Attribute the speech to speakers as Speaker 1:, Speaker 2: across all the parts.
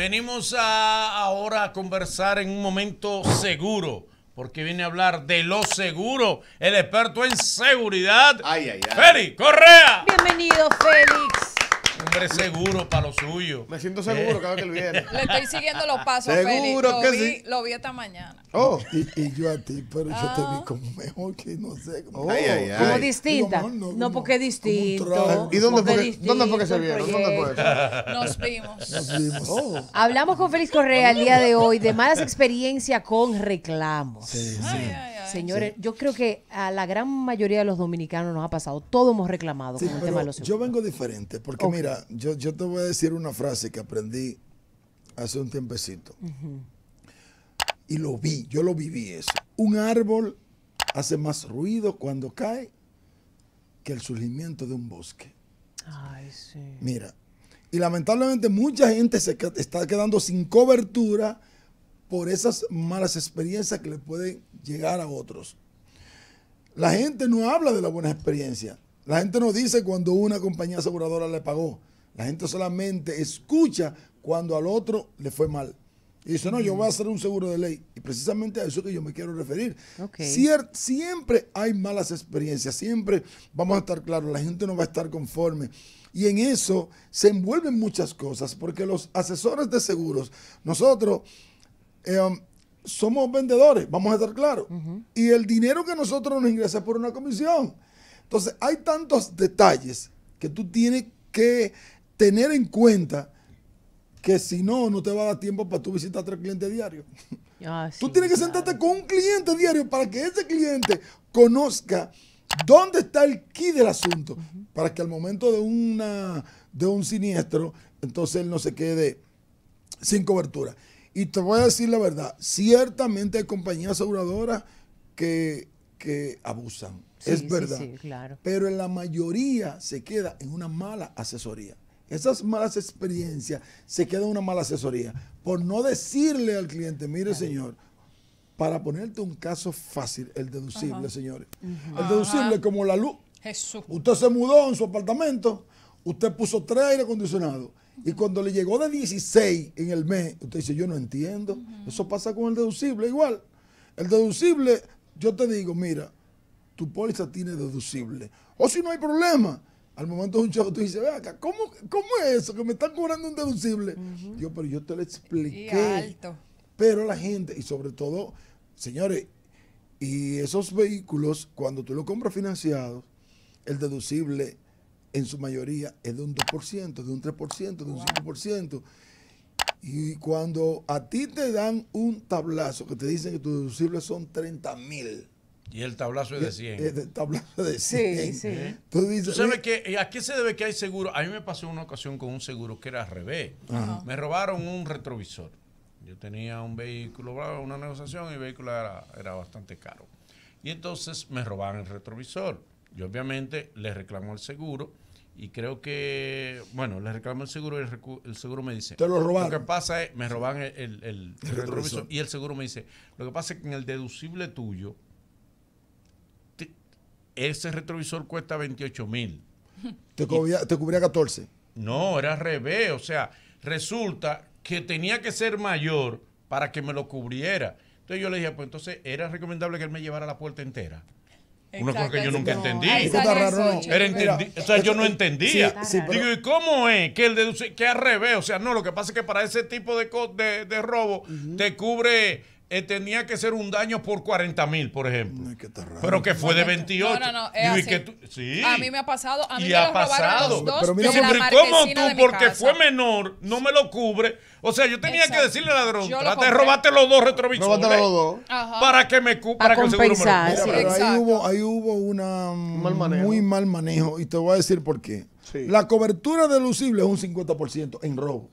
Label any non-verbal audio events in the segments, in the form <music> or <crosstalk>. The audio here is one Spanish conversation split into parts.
Speaker 1: Venimos a, ahora a conversar en un momento seguro, porque viene a hablar de lo seguro, el experto en seguridad, ay, Félix Correa. Bienvenido, Félix seguro para lo suyo. Me siento seguro cada vez que él
Speaker 2: viene. <laughs> Le estoy siguiendo los pasos, Seguro que sí.
Speaker 3: Lo vi esta mañana.
Speaker 2: Oh. Y, y yo a ti, pero yo te vi ah. como mejor que no sé. Como, oh.
Speaker 4: distinta. no, porque
Speaker 2: distinto.
Speaker 4: ¿Y dónde fue, que, dónde fue
Speaker 2: que se vieron? Nos vimos. Oh.
Speaker 4: Hablamos con Félix Correa el día de hoy de malas experiencias con reclamos. Sí, sí. Señores, yo creo que a la gran mayoría de los dominicanos nos ha pasado. Todos hemos reclamado con el tema de
Speaker 2: los Yo vengo diferente, porque mira, yo, te voy a decir una frase que aprendí hace un tiempecito. Y lo vi, yo lo viví eso. Un árbol hace más ruido cuando cae que el surgimiento de un bosque.
Speaker 4: Ay, sí. Mira,
Speaker 2: y lamentablemente mucha gente se está quedando sin cobertura por esas malas experiencias que le pueden llegar a otros. La gente no habla de la buena experiencia. La gente no dice cuando una compañía aseguradora le pagó. La gente solamente escucha cuando al otro le fue mal. Y dice, no, yo voy a mm. hacer un seguro de ley. Y precisamente a eso que yo me quiero referir. siempre hay malas experiencias, siempre vamos a estar claros, la gente no va a estar conforme. Y en eso se envuelven muchas cosas, porque los asesores de seguros, nosotros Em, somos vendedores, vamos a estar claros. Y el dinero que nosotros nos ingresa por una comisión. Entonces, hay tantos detalles que tú tienes que tener en cuenta que si no, no te va a dar tiempo para tú visitar a tres clientes diarios. Ah, tú tienes que sentarte con un cliente diario para que ese cliente conozca dónde está el key del asunto, para que al momento de, una, de un siniestro, entonces él no se quede sin cobertura. Y te voy a decir la verdad, ciertamente hay compañías aseguradoras que, que abusan, es verdad. claro. Pero en la mayoría se queda en una mala asesoría. Esas malas experiencias se quedan en una mala asesoría. Por no decirle al cliente, mire señor, para ponerte un caso fácil, el deducible, señores.
Speaker 3: El deducible
Speaker 2: como la luz. Usted se mudó en su apartamento, usted puso tres aire acondicionado y cuando le llegó de 16 en el mes, usted dice, yo no entiendo. Eso pasa con el deducible igual. El deducible, yo te digo, mira, tu póliza tiene deducible. O si no hay problema, al momento de un chavo tú dices, ve acá, ¿cómo, ¿cómo, es eso que me están cobrando un deducible? Yo, pero yo te lo expliqué. Y alto. Pero la gente, y sobre todo, señores, y esos vehículos, cuando tú los compras financiados, el deducible en su mayoría es de un 2%, de un 3%, de un 5%. Y cuando a ti te dan un tablazo que te dicen que tus deducibles son 30 mil.
Speaker 1: Y el tablazo es de 100. El, el
Speaker 2: tablazo de 100. Sí, sí. Eh,
Speaker 1: eh, a qué se debe que hay seguro. A mí me pasó una ocasión con un seguro que era al revés. Me robaron un retrovisor. Yo tenía un vehículo, una negociación y el vehículo era, era bastante caro. Y entonces me robaron el retrovisor. Yo obviamente le reclamo al seguro y creo que, bueno, le reclamo el seguro y el, seguro me dice... Te lo Lo que pasa es, me roban el, retrovisor. y el seguro me dice, lo que pasa es que en el deducible tuyo, ese retrovisor cuesta 28 mil.
Speaker 2: <laughs> Te, cubría, te cubría 14. No,
Speaker 1: era al revés, o sea, resulta que tenía que ser mayor para que me lo cubriera. Entonces yo le dije, pues entonces era recomendable que él me llevara la puerta entera. Una cosa que yo nunca entendí. o sea, yo no entendía. Digo, ¿y cómo es que el deduce que al revés? O sea, no, lo que pasa es que para ese tipo de, de, de robo te cubre eh, tenía que ser un daño por 40 mil, por ejemplo. pero que fue de 28. No, no, no. sí. A mí
Speaker 3: me ha pasado. A mí me ha pasado. dos pero mira, ¿cómo tú, porque fue
Speaker 1: menor, no me lo cubre? O sea, yo tenía que decirle al ladrón: trate de los dos retrovisores. Robate los dos. Para que me cubra. Para, compensar. ahí
Speaker 2: hubo, hubo una, mm, un muy mal manejo. Y te voy a decir por qué. La cobertura Lucible es un 50% en robo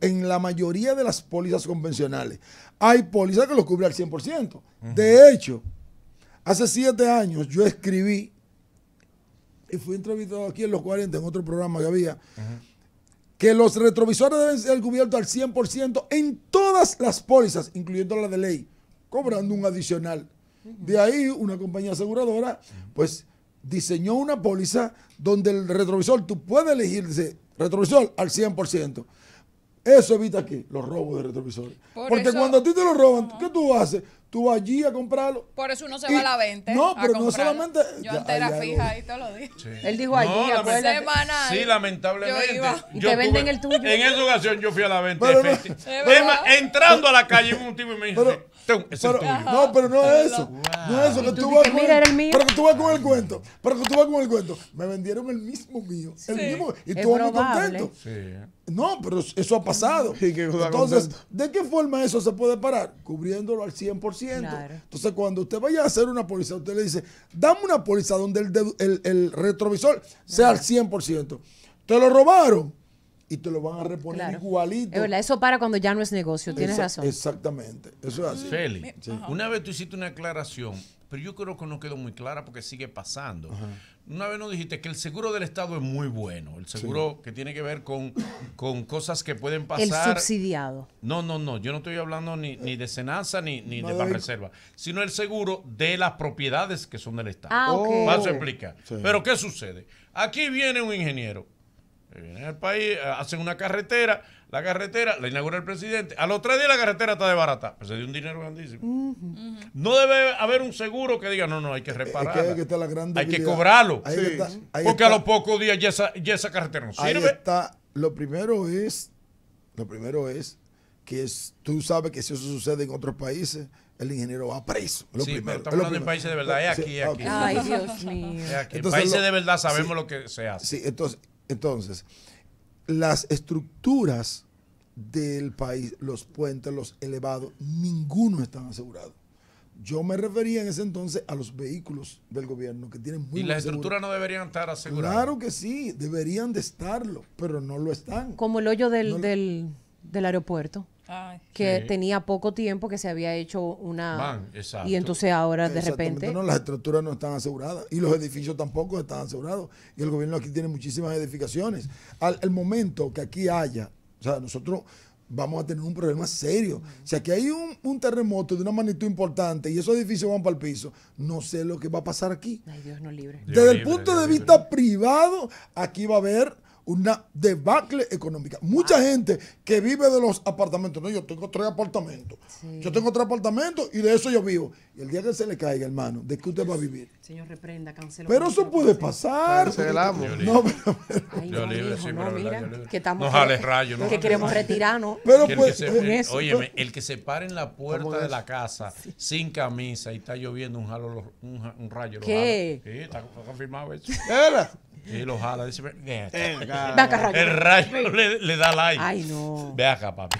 Speaker 2: en la mayoría de las pólizas convencionales. Hay pólizas que los cubre al 100%. De hecho, hace siete años yo escribí y fui entrevistado aquí en los 40, en otro programa que había, que los retrovisores deben ser cubiertos al 100% en todas las pólizas, incluyendo la de ley, cobrando un adicional. De ahí una compañía aseguradora, pues diseñó una póliza donde el retrovisor, tú puedes elegir, retrovisor al 100%. Eso evita que los robos de retrovisores. Porque cuando a ti te lo roban, ¿qué tú haces? Tú vas allí a comprarlo. Por eso no se va a la venta. No, pero no solamente. Yo antes era fija ahí te lo dije.
Speaker 1: Él dijo allí, no, Semana, sí, lamentablemente. Yo te venden el tuyo. En esa ocasión yo fui a la venta. Pero, entrando a la calle, un tipo y me dijo
Speaker 2: no, pero no es eso. No es eso. Que tú, con Pero que tú vas con el cuento. Pero que tú vas con el cuento. Me vendieron el mismo mío. Y tú vas muy contento. No, pero eso ha pasado. <laughs> Entonces, ¿de qué forma eso se puede parar? Cubriéndolo al 100%. Entonces, cuando usted vaya a hacer una póliza, usted le dice, dame una póliza donde el, el retrovisor sea al 100%. Te lo robaron y te lo van a reponer igualito. eso
Speaker 4: para cuando ya no es negocio, tienes razón.
Speaker 2: Exactamente,
Speaker 1: eso es así. Feli, una vez tú hiciste una aclaración, pero yo creo que no quedó muy clara porque sigue pasando. Una vez nos dijiste que el seguro del Estado es muy bueno, el seguro que tiene que ver con, cosas que pueden pasar. El
Speaker 4: subsidiado.
Speaker 1: No, no, no, yo no estoy hablando ni, de Senanza ni, de la reserva. sino el seguro de las propiedades que son del Estado. Ah, ok. Paso oh, Pero ¿qué sucede? Aquí viene un ingeniero eh, Vienen al país, eh, hacen una carretera, la carretera la inaugura el presidente. A los tres días la carretera está de barata. pero pues se dio un dinero grandísimo. No debe haber un seguro que diga, no, no, hay que reparar. hay que cobrarlo. Porque a los pocos días ya esa, carretera no sirve. Ahí
Speaker 2: está. Lo primero es, lo primero es que tú sabes que si eso sucede en otros países, el ingeniero va preso. Lo primero, estamos hablando de países de verdad, es aquí, aquí. Ay, Dios mío. en países de verdad sabemos lo que se hace. Sí, entonces entonces, las estructuras del país, los puentes, los elevados, ninguno están asegurados. Yo me refería en ese entonces a los vehículos del gobierno que tienen muy... Y las estructuras
Speaker 1: no deberían estar aseguradas. Claro
Speaker 2: que sí, deberían de estarlo, pero no lo están. Como el hoyo del, del aeropuerto
Speaker 4: que tenía poco tiempo que se había hecho una y entonces ahora de repente no, las
Speaker 2: estructuras no están aseguradas y los edificios tampoco están asegurados y el gobierno aquí tiene muchísimas edificaciones al momento que aquí haya o sea nosotros vamos a tener un problema serio. Si aquí hay un, terremoto de una magnitud importante y esos edificios van para el piso, no sé lo que va a pasar aquí.
Speaker 4: Dios libre. Desde el punto
Speaker 2: de vista privado, aquí va a haber una debacle económica. Mucha ah. gente que vive de los apartamentos, no, yo tengo tres apartamentos, yo tengo tres apartamentos y de eso yo vivo. Y el día que se le caiga, hermano, ¿de qué usted va a vivir?
Speaker 4: Señor, reprenda,
Speaker 2: cancelo. Pero eso puede pasar. Cancelamos. No, pero, estamos. que queremos retirarnos.
Speaker 1: Pero pues, el óyeme, el que se para en la puerta de la casa sin camisa y está lloviendo un, un, rayo. ¿Qué? Sí, está confirmado eso. Y lo jala, dice, acá. El rayo le, da like. Ay, no. Ve acá, papi.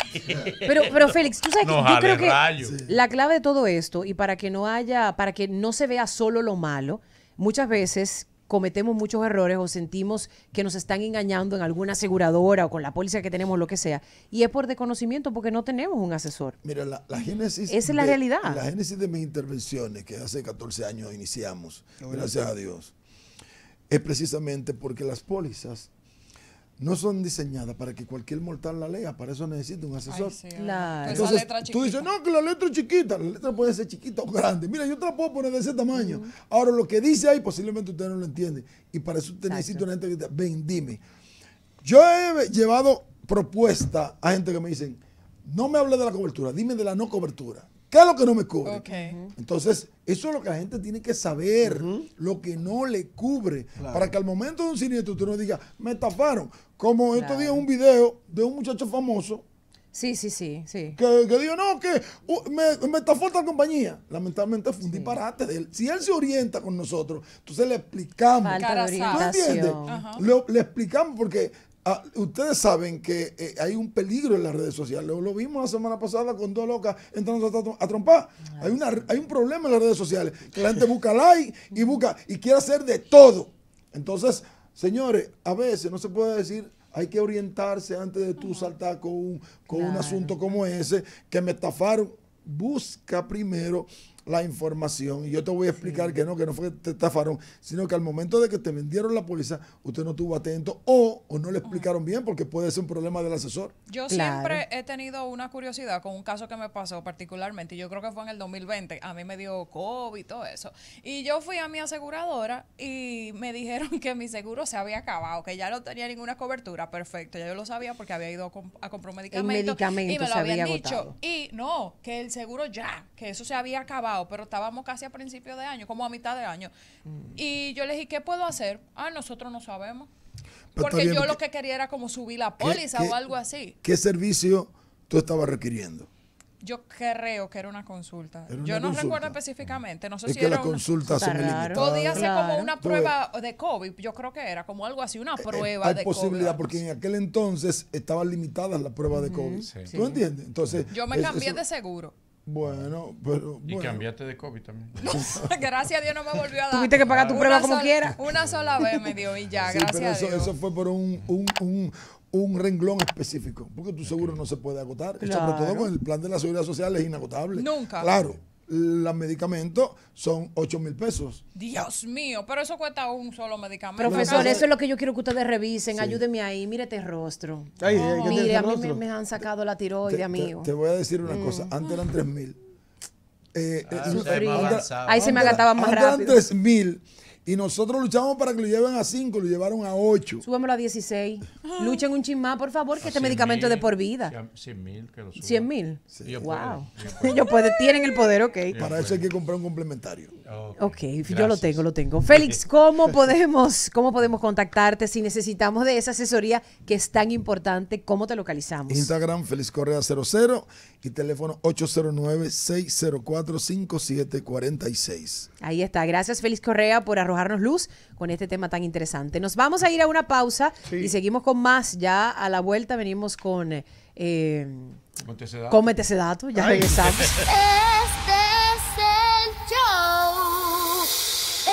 Speaker 4: Pero, pero Félix, tú sabes que yo creo que la clave de todo esto, y para que no haya, para que no se vea solo lo malo, muchas veces cometemos muchos errores o sentimos que nos están engañando en alguna aseguradora o con la policía que tenemos, lo que sea. Y es por desconocimiento porque no tenemos un asesor. Mira, la, la génesis... Esa es la realidad. La
Speaker 2: génesis de mis intervenciones, que hace 14 años iniciamos, gracias a Dios es precisamente porque las pólizas no son diseñadas para que cualquier mortal la lea, para eso necesita un asesor. tú dices, no, que la letra es chiquita, la letra puede ser chiquita o grande. Mira, yo te la puedo poner de ese tamaño. Ahora, lo que dice ahí, posiblemente usted no lo entiende. Y para eso usted necesita una gente que diga, ven, dime. Yo he llevado propuesta a gente que me dicen, no me hable de la cobertura, dime de la no cobertura. ¿Qué es lo que no me cubre? Entonces, eso es lo que la gente tiene que saber, lo que no le cubre, para que al momento de un siniestro tú no digas, me estafaron. Como estos días un video de un muchacho famoso. Sí, sí, sí, sí. Que, que dijo, no, que uh, me, me, estafó esta compañía. Lamentablemente fue un disparate de él. Si él se orienta con nosotros, entonces le explicamos. Falta ¿Tú entiendes? le explicamos porque Ah, ustedes saben que eh, hay un peligro en las redes sociales. Lo, vimos la semana pasada con dos locas entrando a, trompar. Hay, una, hay un problema en las redes sociales. Que la gente busca like y busca y quiere hacer de todo. Entonces, señores, a veces no se puede decir, hay que orientarse antes de tú saltar con un, con un asunto como ese, que me estafaron. Busca primero la información. Y yo te voy a explicar que no, que no fue que te estafaron, sino que al momento de que te vendieron la póliza, usted no estuvo atento o o no le explicaron bien porque puede ser un problema del asesor. Yo siempre
Speaker 3: he tenido una curiosidad con un caso que me pasó particularmente, yo creo que fue en el 2020, a mí me dio COVID y todo eso. Y yo fui a mi aseguradora y me dijeron <laughs> que mi seguro se había acabado, que ya no tenía ninguna cobertura, perfecto, ya yo lo sabía porque había ido a, comprar un medicamento, y me lo había dicho. Y no, que el seguro ya, que eso se había acabado, pero estábamos casi a principio de año, como a mitad de año. Mm. Y yo le dije, ¿qué puedo hacer? Ah, nosotros no sabemos.
Speaker 2: Porque yo lo
Speaker 3: que quería era como subir la póliza o algo así.
Speaker 2: ¿Qué servicio tú estabas requiriendo?
Speaker 3: Yo creo que era una consulta. yo no recuerdo específicamente. No sé si era una... consulta Podía ser como una prueba de COVID. Yo creo que era como algo así, una eh, eh, prueba COVID. hay de posibilidad, porque
Speaker 2: en aquel entonces estaban limitadas las pruebas de COVID. ¿Tú entiendes? Entonces, yo me cambié de seguro. Bueno, pero. Y cambiaste
Speaker 1: de COVID también.
Speaker 2: <laughs>
Speaker 3: gracias a Dios no me volvió a dar. Tuviste que
Speaker 2: pagar tu prueba como quieras.
Speaker 3: Una sola vez me dio y ya, gracias eso, a Dios.
Speaker 2: Eso fue por un, un, un, un renglón específico, porque tu seguro no se puede agotar. Sobre todo con el plan de la seguridad social es inagotable. Nunca. Claro los medicamentos son 8 mil pesos.
Speaker 3: Dios mío, pero eso cuesta un solo medicamento. Profesor, eso es lo que
Speaker 4: yo quiero que ustedes revisen. Ayúdeme ahí, mire el este rostro.
Speaker 2: Mire, a mí me,
Speaker 4: han sacado la
Speaker 2: tiroide, amigo. Te, voy a decir una cosa, mm. antes eran 3 mil. Eh, ah, eh, ahí se me agataba más rápido. Eran 3 mil y nosotros luchamos para que lo lleven a 5, lo llevaron a 8.
Speaker 4: Súbamelo a 16. Luchen un más, por favor, que este medicamento es de por vida.
Speaker 2: 100 mil que lo suban. 100 mil. wow.
Speaker 4: <laughs> tienen el poder, ok. Para eso
Speaker 2: hay que comprar un complementario. Ok, yo lo tengo, lo tengo. Félix, ¿cómo podemos,
Speaker 4: ¿cómo podemos contactarte si necesitamos de esa asesoría que es tan importante? ¿Cómo te localizamos?
Speaker 2: Instagram, Félix Correa 00 y teléfono 809-604-5746.
Speaker 4: Ahí está. Gracias, Félix Correa, por arrojarnos luz con este tema tan interesante. Nos vamos a ir a una pausa y seguimos con más. Ya a la vuelta venimos con... Eh,
Speaker 2: ese dato. ya regresamos. <laughs>